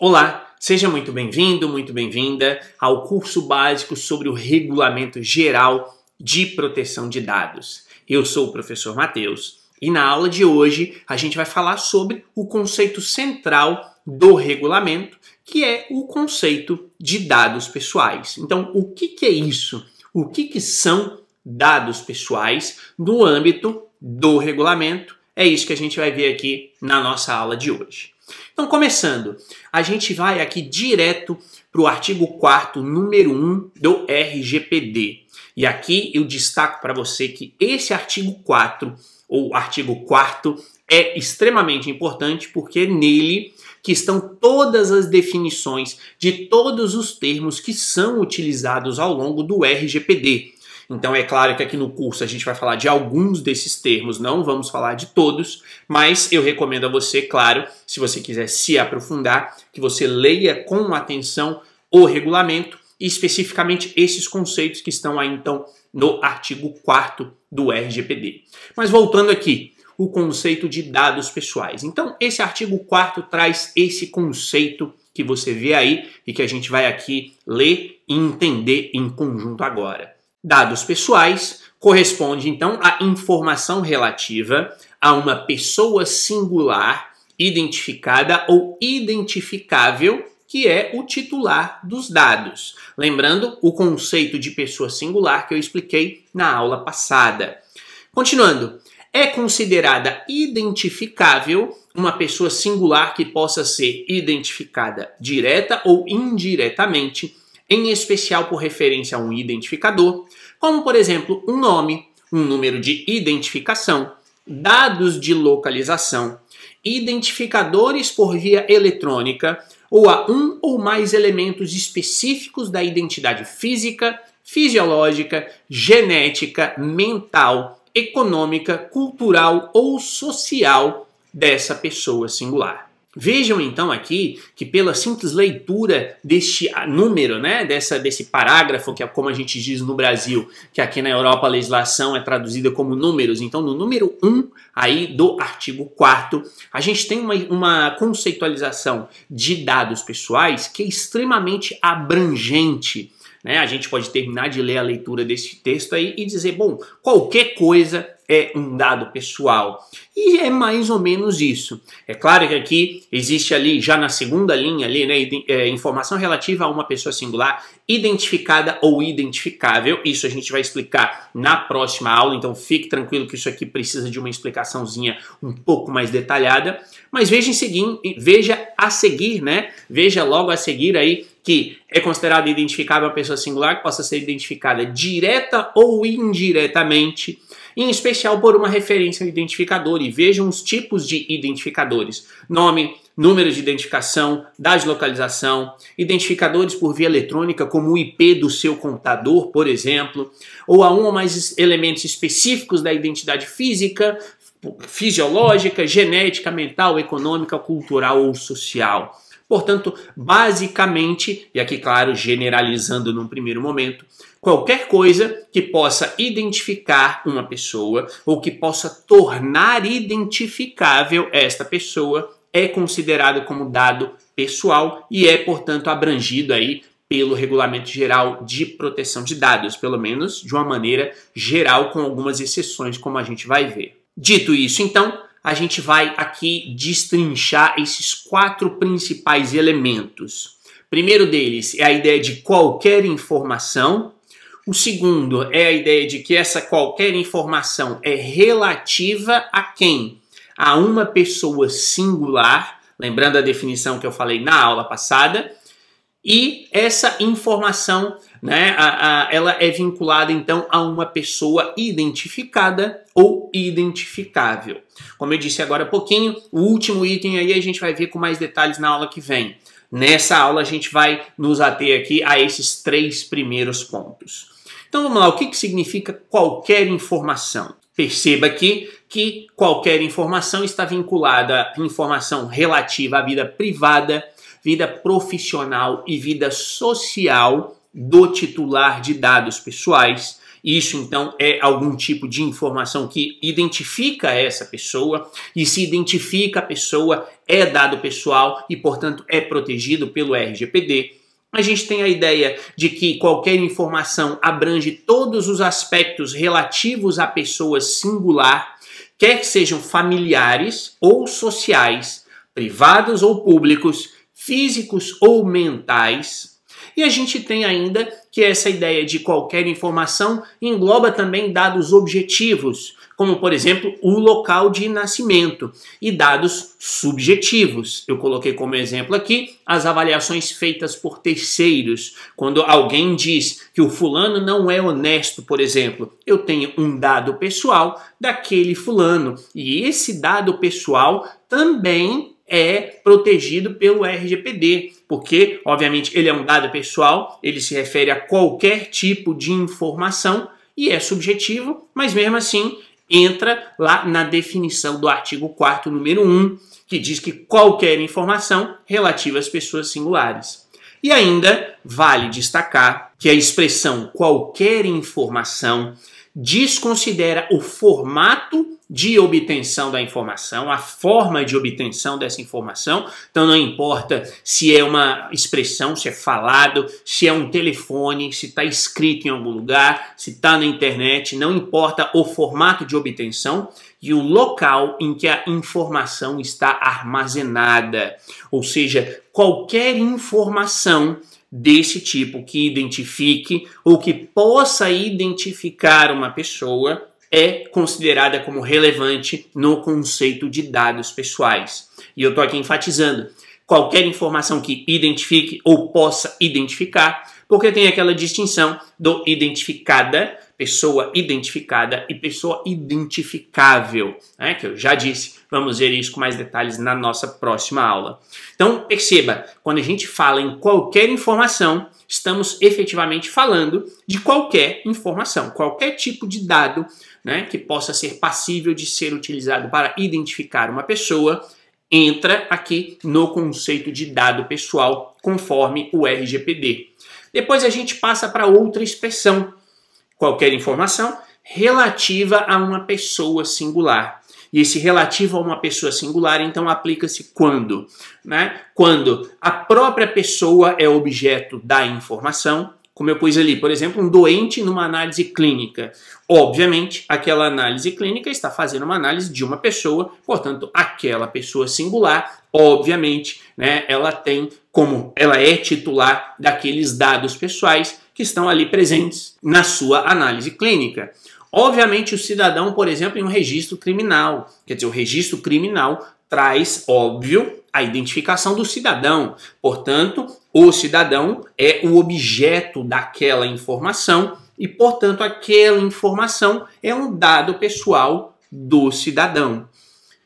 Olá, seja muito bem-vindo, muito bem-vinda ao curso básico sobre o Regulamento Geral de Proteção de Dados. Eu sou o professor Matheus e na aula de hoje a gente vai falar sobre o conceito central do regulamento, que é o conceito de dados pessoais. Então, o que, que é isso? O que, que são dados pessoais no âmbito do regulamento? É isso que a gente vai ver aqui na nossa aula de hoje. Então, começando, a gente vai aqui direto para o artigo 4 número 1 do RGPD. E aqui eu destaco para você que esse artigo 4, ou artigo 4 é extremamente importante porque é nele que estão todas as definições de todos os termos que são utilizados ao longo do RGPD. Então é claro que aqui no curso a gente vai falar de alguns desses termos, não vamos falar de todos, mas eu recomendo a você, claro, se você quiser se aprofundar, que você leia com atenção o regulamento e especificamente esses conceitos que estão aí então no artigo 4 do RGPD. Mas voltando aqui, o conceito de dados pessoais. Então, esse artigo 4 traz esse conceito que você vê aí e que a gente vai aqui ler e entender em conjunto agora. Dados pessoais corresponde então à informação relativa a uma pessoa singular identificada ou identificável que é o titular dos dados. Lembrando o conceito de pessoa singular que eu expliquei na aula passada. Continuando, é considerada identificável uma pessoa singular que possa ser identificada direta ou indiretamente em especial por referência a um identificador, como por exemplo um nome, um número de identificação, dados de localização, identificadores por via eletrônica ou a um ou mais elementos específicos da identidade física, fisiológica, genética, mental, econômica, cultural ou social dessa pessoa singular. Vejam então aqui que pela simples leitura deste número, né, dessa, desse parágrafo, que é como a gente diz no Brasil, que aqui na Europa a legislação é traduzida como números, então no número 1 aí do artigo 4 a gente tem uma, uma conceitualização de dados pessoais que é extremamente abrangente. Né? A gente pode terminar de ler a leitura desse texto aí e dizer, bom, qualquer coisa é um dado pessoal. E é mais ou menos isso. É claro que aqui existe ali, já na segunda linha ali, né, é, informação relativa a uma pessoa singular identificada ou identificável. Isso a gente vai explicar na próxima aula, então fique tranquilo que isso aqui precisa de uma explicaçãozinha um pouco mais detalhada. Mas veja, em seguir, veja a seguir, né? Veja logo a seguir aí que é considerada identificável uma pessoa singular que possa ser identificada direta ou indiretamente em especial por uma referência ao identificador, e vejam os tipos de identificadores: nome, número de identificação, das de localização, identificadores por via eletrônica, como o IP do seu computador, por exemplo, ou a um ou mais elementos específicos da identidade física, fisiológica, genética, mental, econômica, cultural ou social. Portanto, basicamente, e aqui, claro, generalizando num primeiro momento, qualquer coisa que possa identificar uma pessoa ou que possa tornar identificável esta pessoa é considerado como dado pessoal e é, portanto, abrangido aí pelo Regulamento Geral de Proteção de Dados, pelo menos de uma maneira geral, com algumas exceções, como a gente vai ver. Dito isso, então, a gente vai aqui destrinchar esses quatro principais elementos. Primeiro deles é a ideia de qualquer informação, o segundo é a ideia de que essa qualquer informação é relativa a quem? A uma pessoa singular, lembrando a definição que eu falei na aula passada, e essa informação né, a, a, ela é vinculada então a uma pessoa identificada ou identificável. Como eu disse agora há pouquinho, o último item aí a gente vai ver com mais detalhes na aula que vem. Nessa aula a gente vai nos ater aqui a esses três primeiros pontos. Então vamos lá, o que, que significa qualquer informação? Perceba aqui que qualquer informação está vinculada à informação relativa à vida privada, vida profissional e vida social do titular de dados pessoais. Isso então é algum tipo de informação que identifica essa pessoa, e se identifica a pessoa, é dado pessoal e, portanto, é protegido pelo RGPD. A gente tem a ideia de que qualquer informação abrange todos os aspectos relativos à pessoa singular, quer que sejam familiares ou sociais, privados ou públicos, físicos ou mentais. E a gente tem ainda que essa ideia de qualquer informação engloba também dados objetivos, como por exemplo o local de nascimento e dados subjetivos. Eu coloquei como exemplo aqui as avaliações feitas por terceiros. Quando alguém diz que o fulano não é honesto, por exemplo, eu tenho um dado pessoal daquele fulano e esse dado pessoal também é protegido pelo RGPD, porque, obviamente, ele é um dado pessoal, ele se refere a qualquer tipo de informação e é subjetivo, mas mesmo assim entra lá na definição do artigo 4 número 1, que diz que qualquer informação relativa às pessoas singulares. E ainda vale destacar que a expressão qualquer informação desconsidera o formato de obtenção da informação, a forma de obtenção dessa informação. Então não importa se é uma expressão, se é falado, se é um telefone, se está escrito em algum lugar, se está na internet, não importa o formato de obtenção e o local em que a informação está armazenada. Ou seja, qualquer informação desse tipo que identifique ou que possa identificar uma pessoa é considerada como relevante no conceito de dados pessoais. E eu estou aqui enfatizando qualquer informação que identifique ou possa identificar, porque tem aquela distinção do identificada pessoa identificada e pessoa identificável, né? que eu já disse. Vamos ver isso com mais detalhes na nossa próxima aula. Então, perceba, quando a gente fala em qualquer informação, estamos efetivamente falando de qualquer informação, qualquer tipo de dado né, que possa ser passível de ser utilizado para identificar uma pessoa, entra aqui no conceito de dado pessoal, conforme o RGPD. Depois a gente passa para outra expressão, qualquer informação relativa a uma pessoa singular. E esse relativo a uma pessoa singular, então, aplica-se quando? Né? Quando a própria pessoa é objeto da informação, como eu pus ali, por exemplo, um doente numa análise clínica. Obviamente, aquela análise clínica está fazendo uma análise de uma pessoa, portanto, aquela pessoa singular, obviamente, né, ela tem como ela é titular daqueles dados pessoais que estão ali presentes na sua análise clínica. Obviamente, o cidadão, por exemplo, em um registro criminal, quer dizer, o registro criminal traz, óbvio, a identificação do cidadão. Portanto, o cidadão é o objeto daquela informação e, portanto, aquela informação é um dado pessoal do cidadão.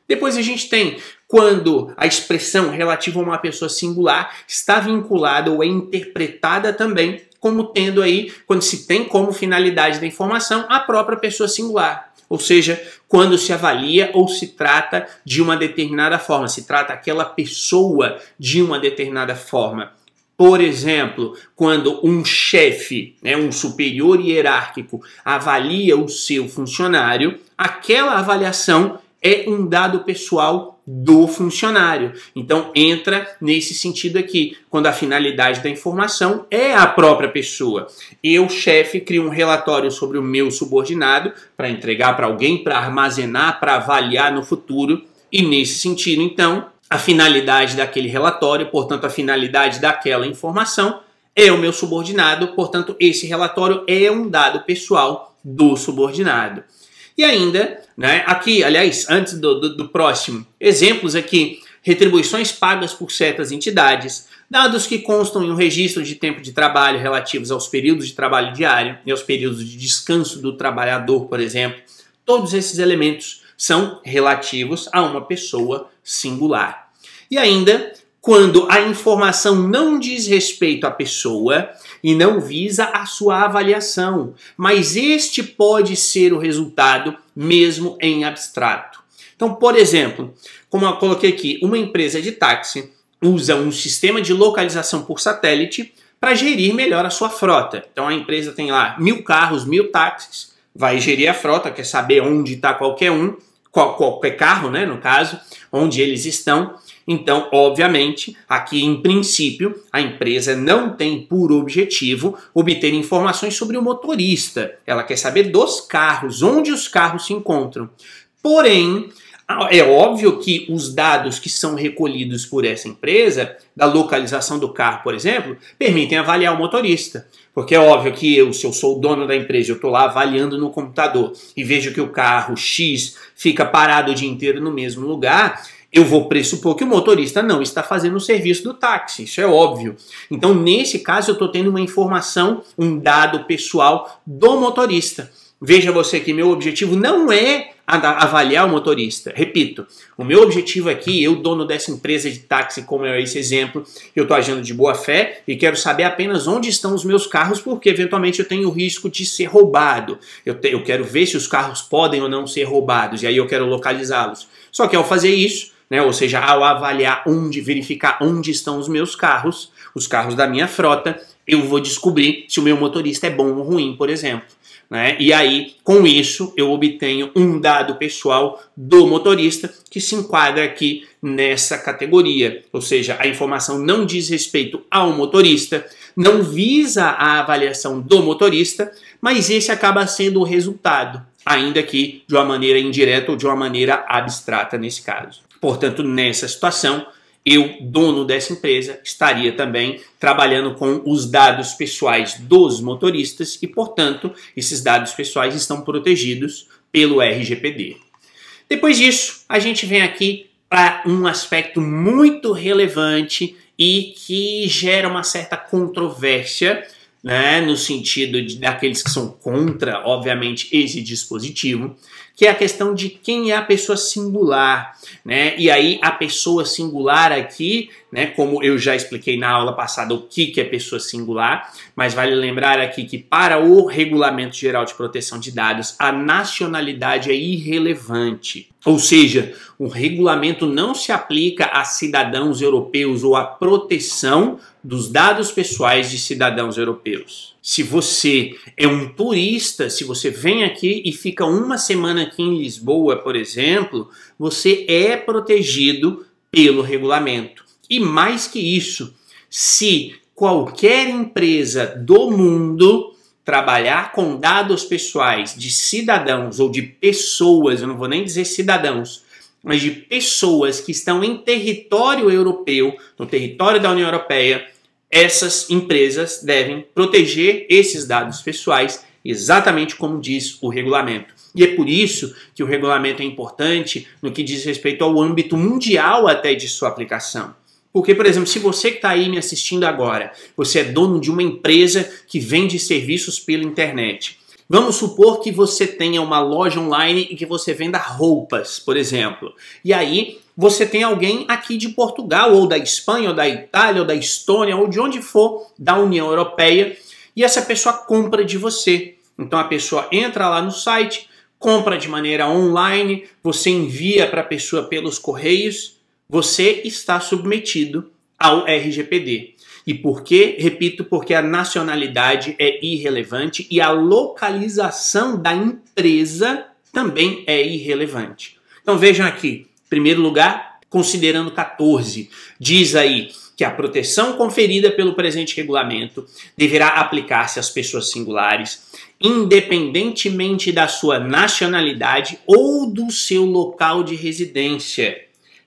Depois a gente tem quando a expressão relativa a uma pessoa singular está vinculada ou é interpretada também como tendo aí, quando se tem como finalidade da informação, a própria pessoa singular. Ou seja, quando se avalia ou se trata de uma determinada forma, se trata aquela pessoa de uma determinada forma. Por exemplo, quando um chefe, né, um superior hierárquico, avalia o seu funcionário, aquela avaliação é um dado pessoal do funcionário. Então entra nesse sentido aqui, quando a finalidade da informação é a própria pessoa. Eu, chefe, crio um relatório sobre o meu subordinado para entregar para alguém, para armazenar, para avaliar no futuro. E nesse sentido, então, a finalidade daquele relatório, portanto, a finalidade daquela informação é o meu subordinado, portanto, esse relatório é um dado pessoal do subordinado. E ainda, né, aqui, aliás, antes do, do, do próximo, exemplos aqui retribuições pagas por certas entidades, dados que constam em um registro de tempo de trabalho relativos aos períodos de trabalho diário e aos períodos de descanso do trabalhador, por exemplo. Todos esses elementos são relativos a uma pessoa singular. E ainda, quando a informação não diz respeito à pessoa, e não visa a sua avaliação, mas este pode ser o resultado mesmo em abstrato. Então, por exemplo, como eu coloquei aqui, uma empresa de táxi usa um sistema de localização por satélite para gerir melhor a sua frota. Então a empresa tem lá mil carros, mil táxis, vai gerir a frota, quer saber onde está qualquer um, qual, qualquer carro, né, no caso, onde eles estão. Então, obviamente, aqui em princípio, a empresa não tem por objetivo obter informações sobre o motorista. Ela quer saber dos carros, onde os carros se encontram. Porém, ah, é óbvio que os dados que são recolhidos por essa empresa, da localização do carro, por exemplo, permitem avaliar o motorista. Porque é óbvio que eu, se eu sou o dono da empresa, eu estou lá avaliando no computador e vejo que o carro X fica parado o dia inteiro no mesmo lugar, eu vou pressupor que o motorista não está fazendo o serviço do táxi, isso é óbvio. Então, nesse caso, eu estou tendo uma informação, um dado pessoal do motorista. Veja você que meu objetivo não é avaliar o motorista. Repito, o meu objetivo aqui, eu, dono dessa empresa de táxi, como é esse exemplo, eu estou agindo de boa fé e quero saber apenas onde estão os meus carros, porque eventualmente eu tenho o risco de ser roubado. Eu, te, eu quero ver se os carros podem ou não ser roubados, e aí eu quero localizá-los. Só que ao fazer isso, né, ou seja, ao avaliar onde, verificar onde estão os meus carros, os carros da minha frota, eu vou descobrir se o meu motorista é bom ou ruim, por exemplo. Né? E aí, com isso, eu obtenho um dado pessoal do motorista que se enquadra aqui nessa categoria. Ou seja, a informação não diz respeito ao motorista, não visa a avaliação do motorista, mas esse acaba sendo o resultado, ainda que de uma maneira indireta ou de uma maneira abstrata nesse caso. Portanto, nessa situação, eu, dono dessa empresa, estaria também trabalhando com os dados pessoais dos motoristas e, portanto, esses dados pessoais estão protegidos pelo RGPD. Depois disso, a gente vem aqui para um aspecto muito relevante e que gera uma certa controvérsia, né, no sentido de, daqueles que são contra, obviamente, esse dispositivo, que é a questão de quem é a pessoa singular, né? E aí a pessoa singular aqui né? Como eu já expliquei na aula passada o que, que é pessoa singular, mas vale lembrar aqui que para o Regulamento Geral de Proteção de Dados, a nacionalidade é irrelevante. Ou seja, o regulamento não se aplica a cidadãos europeus ou à proteção dos dados pessoais de cidadãos europeus. Se você é um turista, se você vem aqui e fica uma semana aqui em Lisboa, por exemplo, você é protegido pelo regulamento. E mais que isso, se qualquer empresa do mundo trabalhar com dados pessoais de cidadãos ou de pessoas, eu não vou nem dizer cidadãos, mas de pessoas que estão em território europeu, no território da União Europeia, essas empresas devem proteger esses dados pessoais, exatamente como diz o regulamento. E é por isso que o regulamento é importante no que diz respeito ao âmbito mundial até de sua aplicação. Porque, por exemplo, se você que está aí me assistindo agora, você é dono de uma empresa que vende serviços pela internet. Vamos supor que você tenha uma loja online e que você venda roupas, por exemplo. E aí você tem alguém aqui de Portugal, ou da Espanha, ou da Itália, ou da Estônia, ou de onde for da União Europeia, e essa pessoa compra de você. Então a pessoa entra lá no site, compra de maneira online, você envia para a pessoa pelos correios você está submetido ao RGPD. E por quê? Repito, porque a nacionalidade é irrelevante e a localização da empresa também é irrelevante. Então vejam aqui, em primeiro lugar, considerando 14, diz aí que a proteção conferida pelo presente regulamento deverá aplicar-se às pessoas singulares, independentemente da sua nacionalidade ou do seu local de residência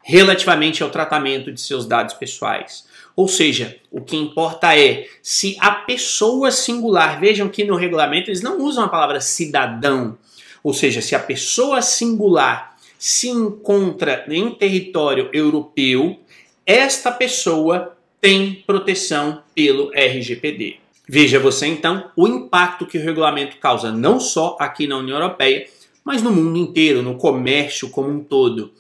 relativamente ao tratamento de seus dados pessoais. Ou seja, o que importa é se a pessoa singular, vejam que no regulamento eles não usam a palavra cidadão, ou seja, se a pessoa singular se encontra em território europeu, esta pessoa tem proteção pelo RGPD. Veja você então o impacto que o regulamento causa não só aqui na União Europeia, mas no mundo inteiro, no comércio como um todo.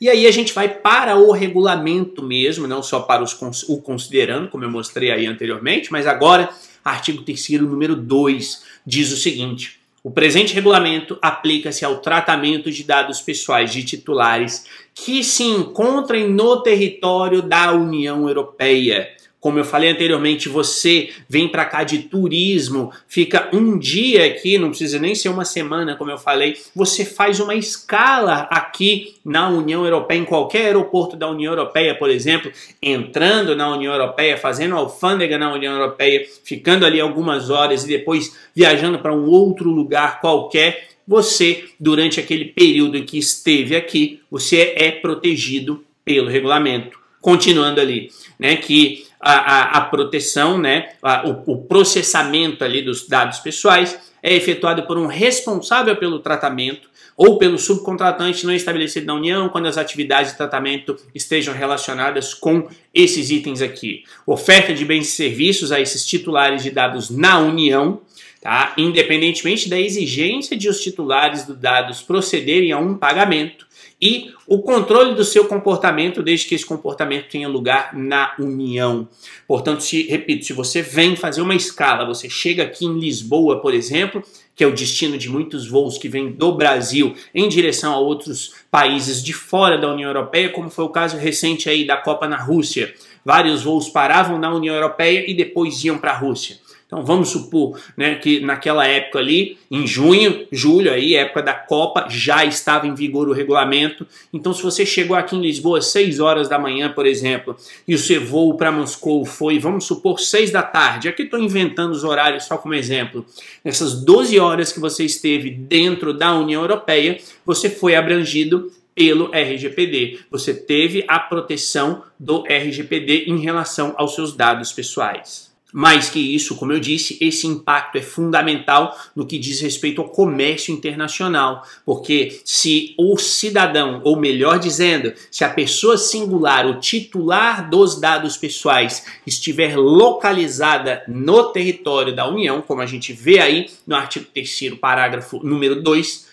E aí a gente vai para o regulamento mesmo, não só para os, o considerando, como eu mostrei aí anteriormente, mas agora, artigo 3 número 2, diz o seguinte: o presente regulamento aplica-se ao tratamento de dados pessoais de titulares que se encontrem no território da União Europeia, como eu falei anteriormente, você vem para cá de turismo, fica um dia aqui, não precisa nem ser uma semana, como eu falei. Você faz uma escala aqui na União Europeia, em qualquer aeroporto da União Europeia, por exemplo, entrando na União Europeia, fazendo alfândega na União Europeia, ficando ali algumas horas e depois viajando para um outro lugar qualquer você, durante aquele período em que esteve aqui, você é protegido pelo regulamento. Continuando ali, né, que a, a, a proteção, né, a, o, o, processamento ali dos dados pessoais é efetuado por um responsável pelo tratamento ou pelo subcontratante não estabelecido na União quando as atividades de tratamento estejam relacionadas com esses itens aqui. Oferta de bens e serviços a esses titulares de dados na União, tá? independentemente da exigência de os titulares dos dados procederem a um pagamento e o controle do seu comportamento, desde que esse comportamento tenha lugar na união. Portanto, se, repito, se você vem fazer uma escala, você chega aqui em Lisboa, por exemplo, que é o destino de muitos voos que vêm do Brasil em direção a outros países de fora da União Europeia, como foi o caso recente aí da Copa na Rússia. Vários voos paravam na União Europeia e depois iam para a Rússia. Então vamos supor né, que naquela época ali, em junho, julho, aí, época da Copa, já estava em vigor o regulamento. Então, se você chegou aqui em Lisboa às 6 horas da manhã, por exemplo, e o seu voo para Moscou foi, vamos supor, 6 da tarde. Aqui estou inventando os horários só como exemplo. Nessas 12 horas que você esteve dentro da União Europeia, você foi abrangido pelo RGPD. Você teve a proteção do RGPD em relação aos seus dados pessoais. Mais que isso, como eu disse, esse impacto é fundamental no que diz respeito ao comércio internacional, porque se o cidadão, ou melhor dizendo, se a pessoa singular, o titular dos dados pessoais, estiver localizada no território da União, como a gente vê aí no artigo 3, parágrafo número 2,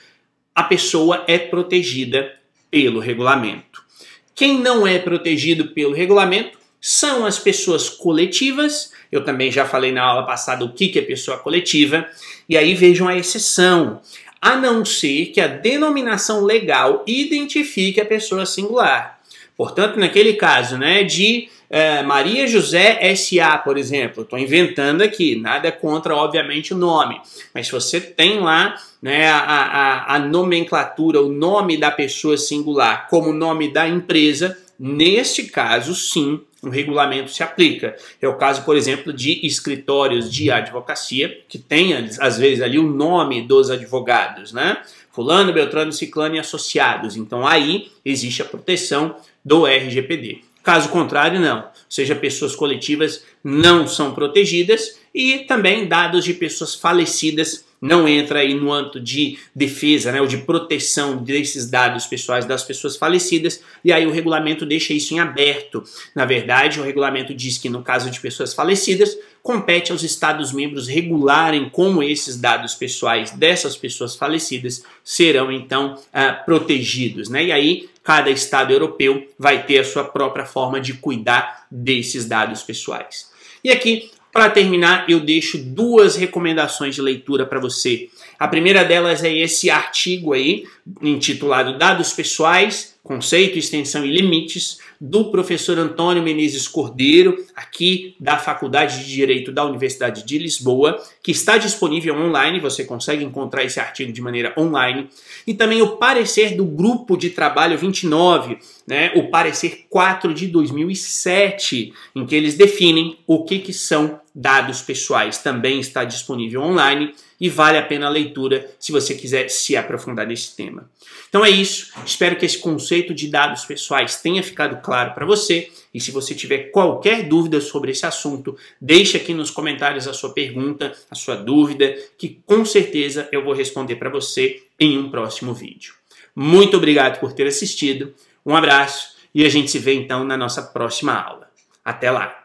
a pessoa é protegida pelo regulamento. Quem não é protegido pelo regulamento são as pessoas coletivas. Eu também já falei na aula passada o que é pessoa coletiva. E aí vejam a exceção. A não ser que a denominação legal identifique a pessoa singular. Portanto, naquele caso né, de é, Maria José S.A., por exemplo, estou inventando aqui, nada contra, obviamente, o nome. Mas se você tem lá né, a, a, a nomenclatura, o nome da pessoa singular como o nome da empresa, Neste caso, sim, o um regulamento se aplica. É o caso, por exemplo, de escritórios de advocacia, que tem, às vezes, ali o nome dos advogados, né? Fulano, Beltrano, Ciclano e associados. Então, aí existe a proteção do RGPD. Caso contrário, não. Ou seja, pessoas coletivas não são protegidas e também dados de pessoas falecidas não entra aí no âmbito de defesa né, ou de proteção desses dados pessoais das pessoas falecidas, e aí o regulamento deixa isso em aberto. Na verdade, o regulamento diz que no caso de pessoas falecidas, compete aos Estados-membros regularem como esses dados pessoais dessas pessoas falecidas serão então uh, protegidos. Né? E aí cada Estado europeu vai ter a sua própria forma de cuidar desses dados pessoais. E aqui para terminar, eu deixo duas recomendações de leitura para você. A primeira delas é esse artigo aí, intitulado Dados Pessoais, Conceito, Extensão e Limites, do professor Antônio Menezes Cordeiro, aqui da Faculdade de Direito da Universidade de Lisboa, que está disponível online, você consegue encontrar esse artigo de maneira online, e também o parecer do grupo de trabalho 29, né, o parecer 4 de 2007, em que eles definem o que, que são Dados Pessoais também está disponível online e vale a pena a leitura se você quiser se aprofundar nesse tema. Então é isso. Espero que esse conceito de dados pessoais tenha ficado claro para você. E se você tiver qualquer dúvida sobre esse assunto, deixe aqui nos comentários a sua pergunta, a sua dúvida, que com certeza eu vou responder para você em um próximo vídeo. Muito obrigado por ter assistido. Um abraço e a gente se vê então na nossa próxima aula. Até lá!